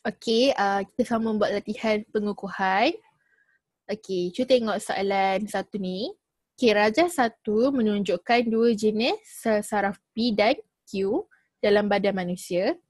Okay, uh, kita sama membuat latihan pengukuhan. Okay, cuba tengok soalan satu ni. Okay, rajah satu menunjukkan dua jenis sel saraf P dan Q dalam badan manusia.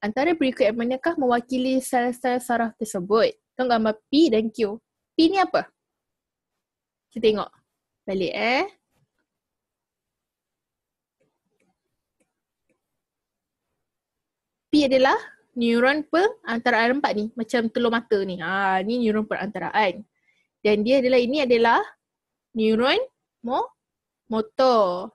Antara berikut yang manakah mewakili sel-sel saraf tersebut? Tengok gambar P dan Q. P ni apa? Kita tengok. Balik eh. P adalah neuron perantaraan empat ni macam telur mata ni. Ha ni neuron perantaraan. Dan dia adalah ini adalah neuron mo motor.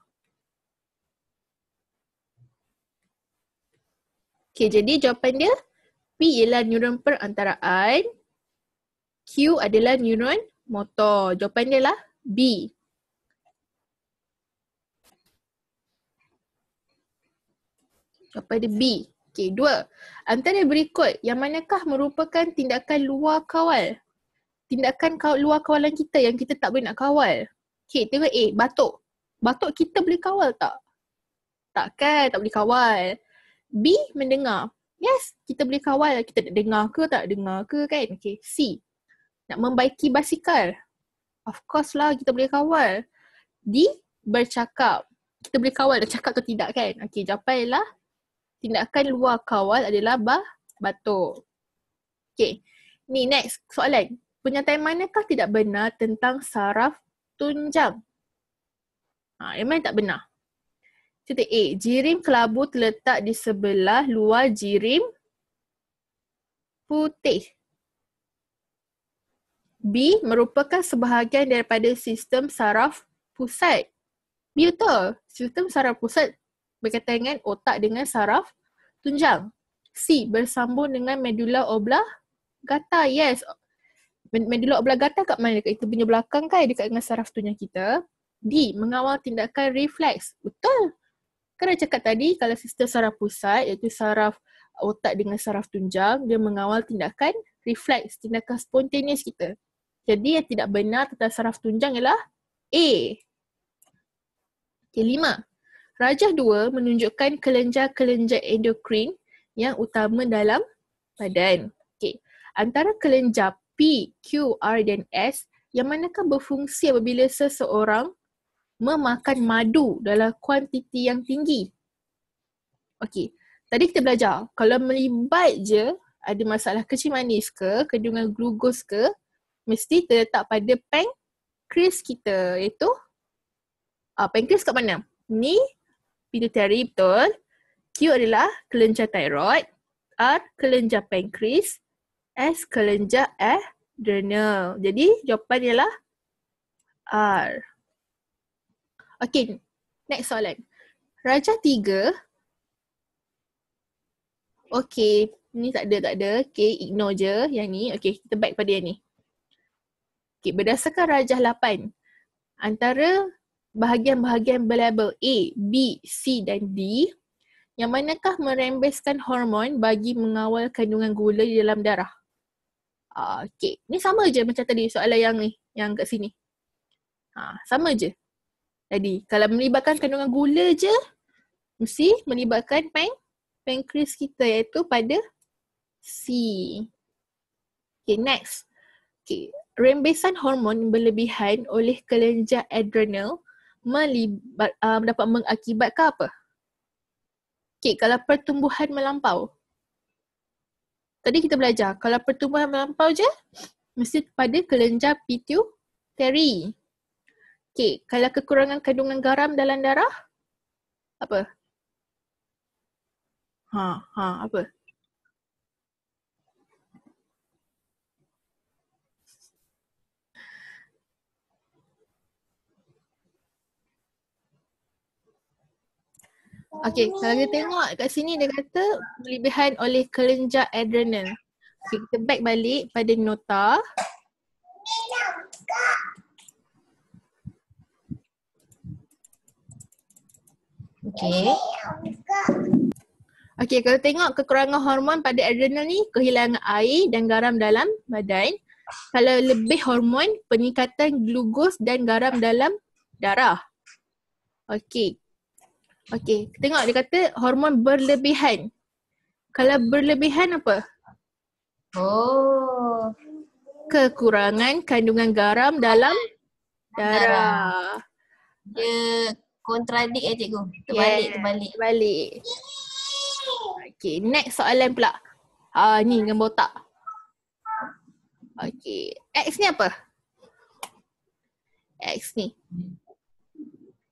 Okay, jadi jawapan dia P ialah neuron perantaraan Q adalah neuron motor. Jawapan dia lah B. Jawapan dia B. Okey, dua. Antara berikut, yang manakah merupakan tindakan luar kawal? Tindakan kau luar kawalan kita yang kita tak boleh nak kawal. Okey, tengok A, eh, batuk. Batuk kita boleh kawal tak? Tak kan, tak boleh kawal. B, mendengar. Yes, kita boleh kawal. Kita nak dengar ke tak dengar ke kan? Okey, C, nak membaiki basikal. Of course lah, kita boleh kawal. D, bercakap. Kita boleh kawal dah cakap atau tidak kan? Okey, jawapan ialah tindakan luar kawal adalah bah batuk. Okay. Ni next soalan. Penyataan manakah tidak benar tentang saraf tunjang? Ha, yang mana tak benar? Cerita A. Jirim kelabu terletak di sebelah luar jirim putih. B. Merupakan sebahagian daripada sistem saraf pusat. Betul. Sistem saraf pusat berkaitan dengan otak dengan saraf tunjang. C bersambung dengan medula oblongata. Yes. Medula oblongata kat mana? Dekat itu punya belakang kan dekat dengan saraf tunjang kita. D mengawal tindakan refleks. Betul. Kan dah cakap tadi kalau sistem saraf pusat iaitu saraf otak dengan saraf tunjang dia mengawal tindakan refleks, tindakan spontaneous kita. Jadi yang tidak benar tentang saraf tunjang ialah A. Okay, lima. Rajah dua menunjukkan kelenjar-kelenjar endokrin yang utama dalam badan. Okey. Antara kelenjar P, Q, R dan S yang manakah berfungsi apabila seseorang memakan madu dalam kuantiti yang tinggi? Okey. Tadi kita belajar kalau melibat je ada masalah kecil manis ke, kandungan glukos ke, mesti terletak pada pankreas kita iaitu uh, pankreas kat mana? Ni pituitary betul. Q adalah kelenjar tiroid. R kelenjar pankreas. S kelenjar adrenal. Jadi jawapan ialah R. Okay, next soalan. Raja tiga. Okay, ni tak ada, tak ada. Okay, ignore je yang ni. Okay, kita back pada yang ni. Okay, berdasarkan rajah lapan antara bahagian-bahagian berlabel A, B, C dan D yang manakah merembeskan hormon bagi mengawal kandungan gula di dalam darah? Ah, okay, ni sama je macam tadi soalan yang ni, yang kat sini. Ha, sama je. Jadi, kalau melibatkan kandungan gula je, mesti melibatkan pan pancreas kita iaitu pada C. Okay, next. Okay, rembesan hormon berlebihan oleh kelenjar adrenal melibat, uh, dapat mengakibatkan apa? Okay, kalau pertumbuhan melampau. Tadi kita belajar, kalau pertumbuhan melampau je, mesti pada kelenjar pituitary. Okay, kalau kekurangan kandungan garam dalam darah, apa? Ha, ha, apa? Okay, kalau kita tengok kat sini dia kata kelebihan oleh kelenjar adrenal. Okay, kita back balik pada nota. Okay. Okay, kalau tengok kekurangan hormon pada adrenal ni, kehilangan air dan garam dalam badan. Kalau lebih hormon, peningkatan glukos dan garam dalam darah. Okey, Okay, tengok dia kata hormon berlebihan. Kalau berlebihan apa? Oh. Kekurangan kandungan garam dalam darah. Dia kontradik eh cikgu. Terbalik, yeah. terbalik. Terbalik. Okay, next soalan pula. Ah, uh, ni dengan botak. Okay, X ni apa? X ni.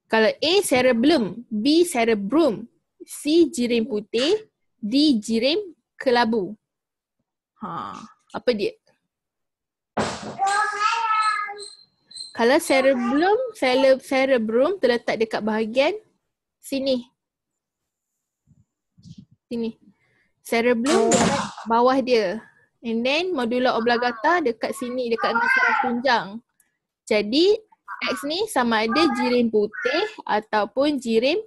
Kalau A cerebellum, B cerebrum, C jirim putih, D jirim kelabu. Ha, apa dia? Kalau cerebellum, cere- cerebrum terletak dekat bahagian sini. Sini. Cerebellum oh. bawah dia. And then modula oblongata dekat sini dekat dengan saraf tunjang. Jadi X ni sama ada jirim putih ataupun jirim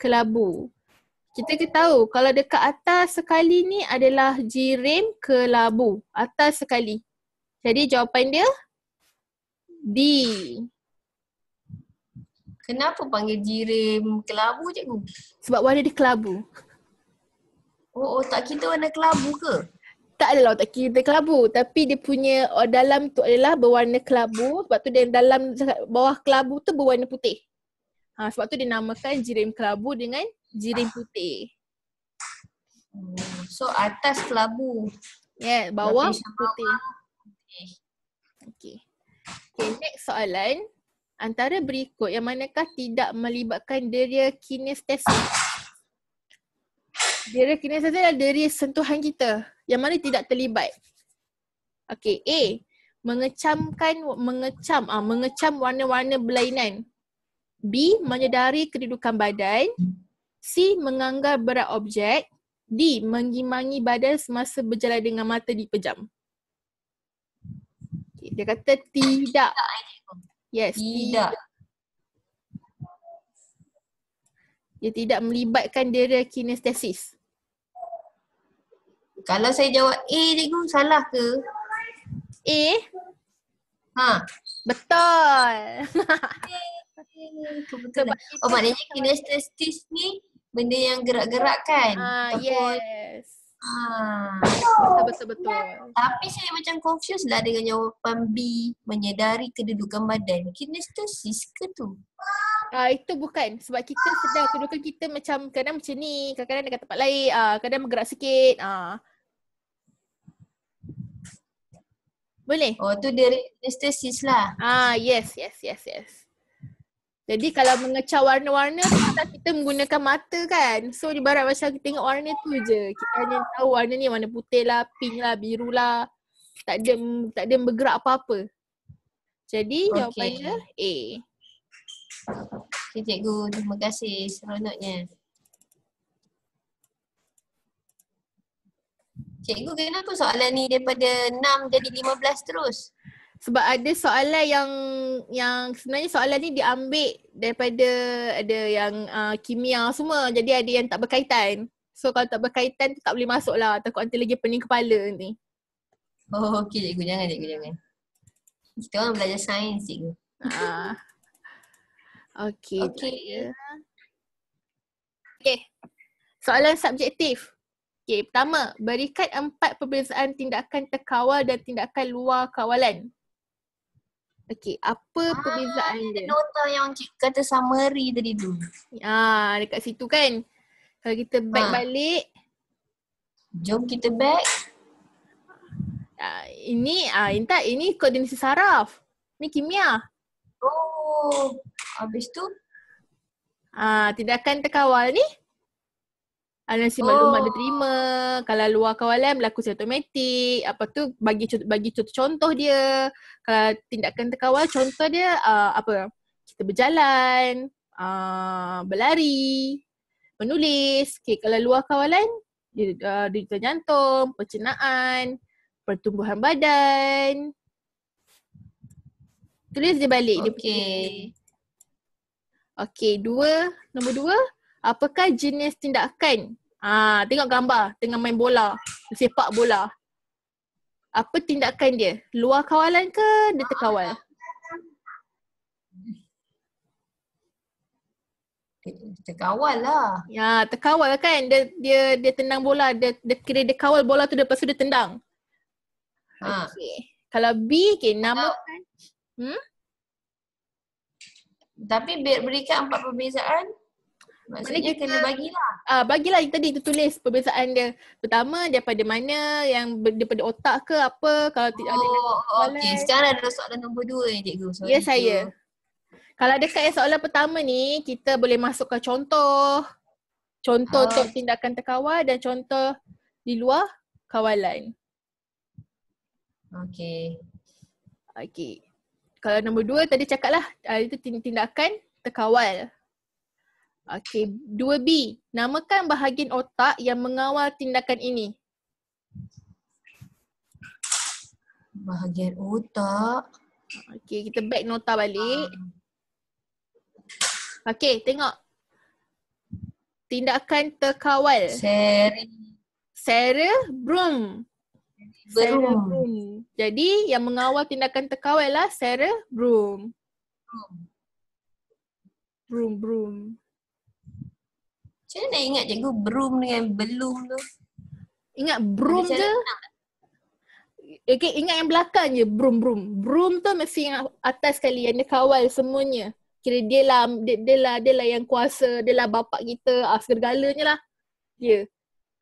kelabu. Kita tahu kalau dekat atas sekali ni adalah jirim kelabu. Atas sekali. Jadi jawapan dia D. Kenapa panggil jirim kelabu cikgu? Sebab warna dia kelabu. Oh, oh tak kita warna kelabu ke? tak adalah orang tak kira kelabu tapi dia punya oh, dalam tu adalah berwarna kelabu sebab tu dia dalam bawah kelabu tu berwarna putih. Ha, sebab tu dia namakan jirim kelabu dengan jirim putih. Hmm, so atas kelabu. Ya, yeah, bawah putih. Okey, okey. Okay, next soalan. Antara berikut yang manakah tidak melibatkan deria kinestesis? Dia recognize saja ada lah dia sentuhan kita yang mana tidak terlibat. Okay, A. Mengecamkan, mengecam, ah, mengecam warna-warna berlainan. B. Menyedari kedudukan badan. C. Menganggar berat objek. D. Mengimangi badan semasa berjalan dengan mata dipejam. Okay, dia kata tidak. Yes, tidak. tidak. dia tidak melibatkan dia kinestesis. Kalau saya jawab A cikgu salah ke? A? Ha. Betul. Oh maknanya kinestesis ni benda yang gerak-gerak kan? Ah, yes. Ah. Betul-betul. Tapi saya macam confused lah dengan jawapan B menyedari kedudukan badan. Kinestesis ke tu? uh, itu bukan sebab kita sedang kedudukan kita macam kadang macam ni, kadang-kadang dekat tempat lain, uh, kadang bergerak sikit, Uh. Boleh? Oh tu dia anesthesis lah. Ah yes, yes, yes, yes. Jadi kalau mengecah warna-warna tu kita menggunakan mata kan. So di barat macam kita tengok warna tu je. Kita hanya tahu warna ni warna putih lah, pink lah, biru lah. Tak ada tak ada bergerak apa-apa. Jadi okay. jawapannya A. Okay, cikgu. Terima kasih. Seronoknya. Cikgu, kenapa soalan ni daripada 6 jadi 15 terus? Sebab ada soalan yang yang sebenarnya soalan ni diambil daripada ada yang uh, kimia semua. Jadi ada yang tak berkaitan. So kalau tak berkaitan tu tak boleh masuk lah. Takut nanti lagi pening kepala ni. Oh, okey cikgu. Jangan cikgu, jangan. Kita orang belajar sains cikgu. Uh. Okay. Okay. Ya. Okay. Soalan subjektif. Okay, pertama, berikan empat perbezaan tindakan terkawal dan tindakan luar kawalan. Okay, apa ah, perbezaan dia? Nota yang kata summary tadi tu. Ah, dekat situ kan? Kalau kita back ah. balik. Jom kita back. Ah, ini, ah, entah, ini koordinasi saraf. Ni kimia. Oh, Habis tu? Ah, tindakan terkawal ni. Ada si maklumat oh. dia terima. Kalau luar kawalan berlaku secara automatik. Apa tu bagi bagi contoh-contoh dia. Kalau tindakan terkawal contoh dia uh, apa? Kita berjalan, uh, berlari, menulis. Okay, kalau luar kawalan dia uh, jantung, percenaan, pertumbuhan badan, Tulis je balik okay. dia punya. Okay, dua. Nombor dua. Apakah jenis tindakan? Ah, tengok gambar tengah main bola. Sepak bola. Apa tindakan dia? Luar kawalan ke dia terkawal? Terkawal lah. Ya, terkawal kan. Dia dia dia tendang bola. Dia, dia kira dia kawal bola tu lepas tu dia tendang. Ha. Okay. Kalau B, okay, namakan. Hmm? Tapi berikan empat perbezaan Maksudnya Mana kita, kena bagilah uh, Bagilah yang tadi tu tulis perbezaan dia Pertama daripada mana yang ber, daripada otak ke apa kalau Oh, ada oh, okay. Sekarang ada soalan nombor dua ni cikgu Sorry Ya saya kalau dekat soalan pertama ni, kita boleh masukkan contoh Contoh ah. untuk tindakan terkawal dan contoh di luar kawalan Okay Okay kalau nombor dua tadi cakap lah uh, itu tindakan terkawal. Okay, dua B. Namakan bahagian otak yang mengawal tindakan ini. Bahagian otak. Okay, kita back nota balik. Ah. Okay, tengok. Tindakan terkawal. Seri? Cerebrum. Cerebrum. Jadi yang mengawal tindakan terkawal lah Sarah Broom. Broom, broom. Macam mana nak ingat cikgu broom dengan belum tu? Ingat broom je? Eh, okay, ingat yang belakang je, broom, broom. Broom tu mesti yang atas sekali, yang dia kawal semuanya. Kira dia lah, dia, dia lah, dia lah yang kuasa, dia lah bapak kita, ah, segala-galanya lah. Ya. Yeah.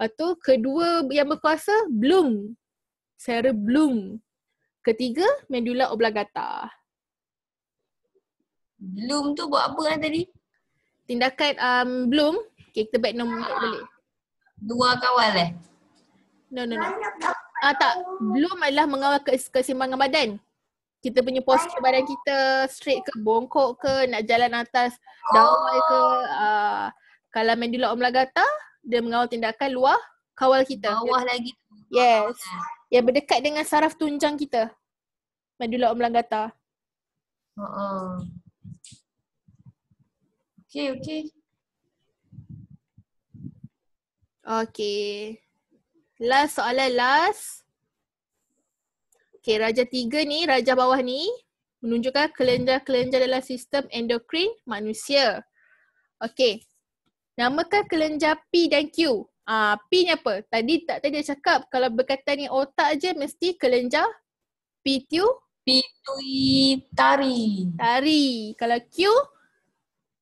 Lepas tu, kedua yang berkuasa, bloom cerebellum. Ketiga, medula oblongata. Bloom tu buat apa kan tadi? Tindakan um, bloom. Okay, kita back nombor ah. balik. Dua kawal eh? No, no, no. Ah, tak. Bloom adalah mengawal keseimbangan badan. Kita punya postur badan kita straight ke bongkok ke nak jalan atas daun ke uh, kalau medula oblongata dia mengawal tindakan luar kawal kita. Bawah lagi. Yes. Bawah yang berdekat dengan saraf tunjang kita. Medulla oblongata. Ha ah. okay, okay. Okey. Last soalan last. Okay, raja tiga ni, raja bawah ni menunjukkan kelenjar-kelenjar dalam sistem endokrin manusia. Okay, Namakan kelenjar P dan Q. Ah, uh, P nya apa? Tadi tak tadi dia cakap kalau berkaitan ni otak je mesti kelenjar pitu pituitari. Tari. Kalau Q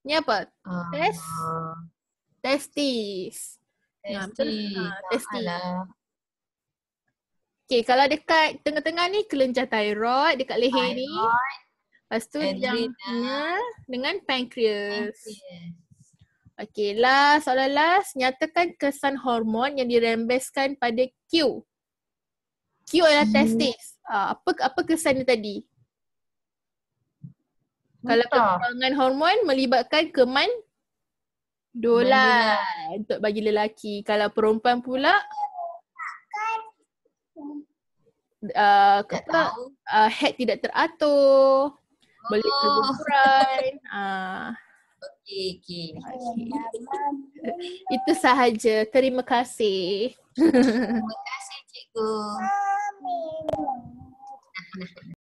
ni apa? Uh, Test. Testis. Testis. Ya, ah, Okay, kalau dekat tengah-tengah ni kelenjar tyroid dekat leher thyroid, ni. Pastu tu yang dengan pancreas. pancreas. Okey, last, soalan last. Nyatakan kesan hormon yang dirembeskan pada Q. Q adalah hmm. testis. Uh, apa apa kesan dia tadi? Betul. Kalau kekurangan hormon melibatkan keman dolan Mereka. untuk bagi lelaki. Kalau perempuan pula Uh, ah, kata uh, ah, head tidak teratur, oh. boleh terbuka. Uh. Okey, okey. Okay. Itu sahaja. Terima kasih. Terima kasih, cikgu. Amin.